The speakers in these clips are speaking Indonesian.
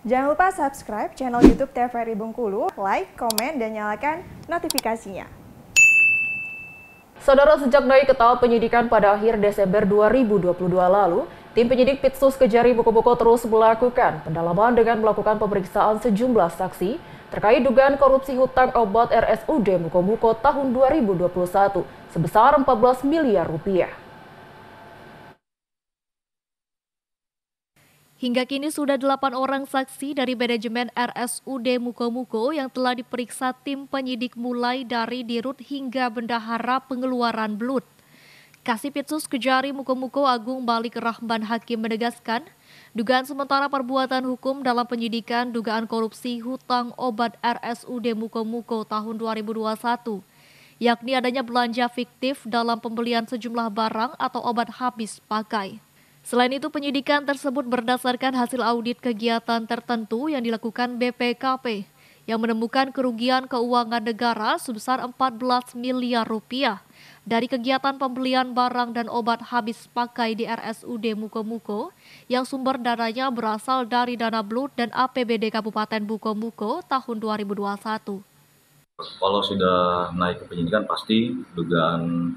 Jangan lupa subscribe channel YouTube TVRI Bengkulu, like, komen, dan nyalakan notifikasinya. Saudara sejak naik ke tahap penyidikan pada akhir Desember 2022 lalu, tim penyidik Pitsus Kejari Buku-Buku terus melakukan pendalaman dengan melakukan pemeriksaan sejumlah saksi terkait dugaan korupsi hutang obat RSUD Buku-Buku tahun 2021 sebesar 14 miliar rupiah. Hingga kini sudah delapan orang saksi dari manajemen RSUD Mukomuko yang telah diperiksa tim penyidik mulai dari dirut hingga bendahara pengeluaran belut. Pitsus Kejari Mukomuko Agung Balik Rahman Hakim menegaskan, dugaan sementara perbuatan hukum dalam penyidikan dugaan korupsi hutang obat RSUD Mukomuko tahun 2021, yakni adanya belanja fiktif dalam pembelian sejumlah barang atau obat habis pakai. Selain itu, penyidikan tersebut berdasarkan hasil audit kegiatan tertentu yang dilakukan BPKP yang menemukan kerugian keuangan negara sebesar 14 miliar rupiah dari kegiatan pembelian barang dan obat habis pakai di RSUD Mukomuko yang sumber dananya berasal dari dana BLUT dan APBD Kabupaten Mukomuko tahun 2021. Kalau sudah naik ke penyidikan pasti dugaan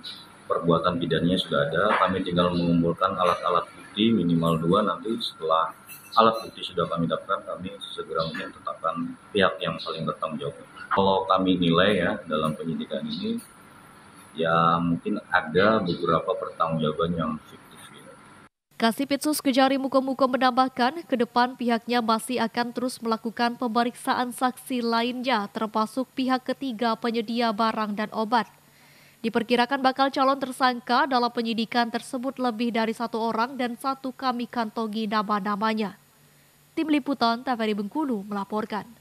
perbuatan pidananya sudah ada, kami tinggal mengumpulkan alat-alat bukti minimal dua nanti setelah alat bukti sudah kami dapatkan, kami segera mungkin tetapkan pihak yang paling bertanggung jawab. Kalau kami nilai ya dalam penyidikan ini, ya mungkin ada beberapa pertanggungjawaban yang fiktif. Ya. Kasipitsus Kejari Muko-Muko menambahkan, ke depan pihaknya masih akan terus melakukan pemeriksaan saksi lainnya, termasuk pihak ketiga penyedia barang dan obat. Diperkirakan bakal calon tersangka dalam penyidikan tersebut lebih dari satu orang dan satu kami kantongi nama-namanya. Tim Liputan TVRI Bengkulu melaporkan.